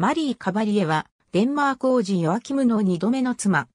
マリー・カバリエは、デンマーク王子ヨアキムの二度目の妻。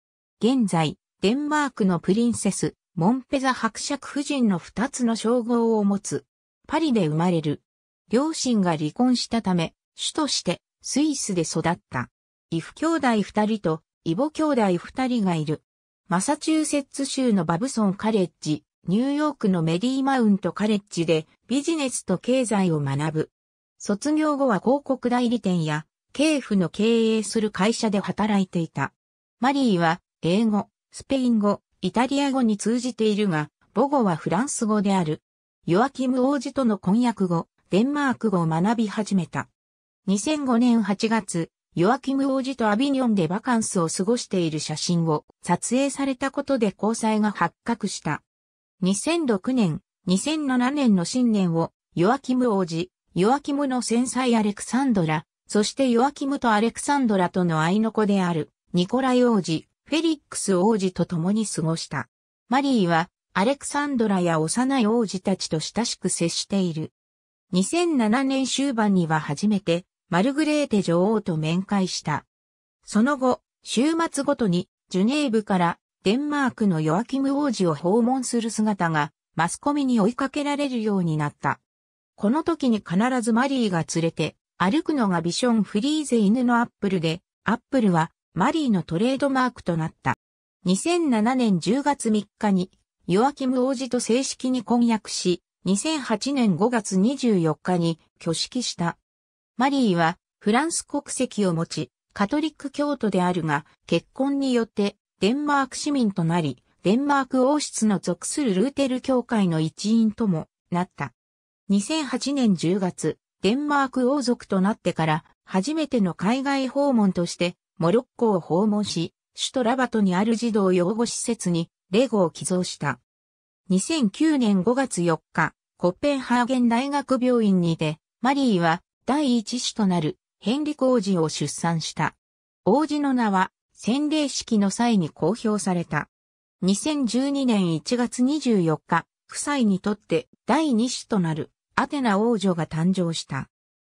現在、デンマークのプリンセス、モンペザ伯爵夫人の二つの称号を持つ。パリで生まれる。両親が離婚したため、主としてスイスで育った。イ父兄弟二人と異母兄弟二人がいる。マサチューセッツ州のバブソンカレッジ、ニューヨークのメリーマウントカレッジでビジネスと経済を学ぶ。卒業後は広告代理店や系譜の経営する会社で働いていた。マリーは英語、スペイン語、イタリア語に通じているが、母語はフランス語である。ヨアキム王子との婚約後、デンマーク語を学び始めた。2005年8月、ヨアキム王子とアビニョンでバカンスを過ごしている写真を撮影されたことで交際が発覚した。2006年、2007年の新年を、ヨアキム王子、ヨアキムの繊細アレクサンドラ、そしてヨアキムとアレクサンドラとの愛の子であるニコライ王子、フェリックス王子と共に過ごした。マリーはアレクサンドラや幼い王子たちと親しく接している。2007年終盤には初めてマルグレーテ女王と面会した。その後、週末ごとにジュネーブからデンマークのヨアキム王子を訪問する姿がマスコミに追いかけられるようになった。この時に必ずマリーが連れて歩くのがビションフリーゼ犬のアップルで、アップルはマリーのトレードマークとなった。2007年10月3日に、ヨアキム王子と正式に婚約し、2008年5月24日に挙式した。マリーはフランス国籍を持ち、カトリック教徒であるが、結婚によってデンマーク市民となり、デンマーク王室の属するルーテル教会の一員ともなった。2008年10月、デンマーク王族となってから初めての海外訪問としてモロッコを訪問し、首都ラバトにある児童養護施設にレゴを寄贈した。2009年5月4日、コッペンハーゲン大学病院にて、マリーは第一子となるヘンリク王子を出産した。王子の名は洗礼式の際に公表された。2012年1月24日、夫妻にとって第二子となるアテナ王女が誕生した。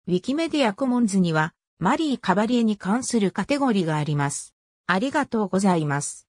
ウィキメディアコモンズには、マリー・カバリエに関するカテゴリーがあります。ありがとうございます。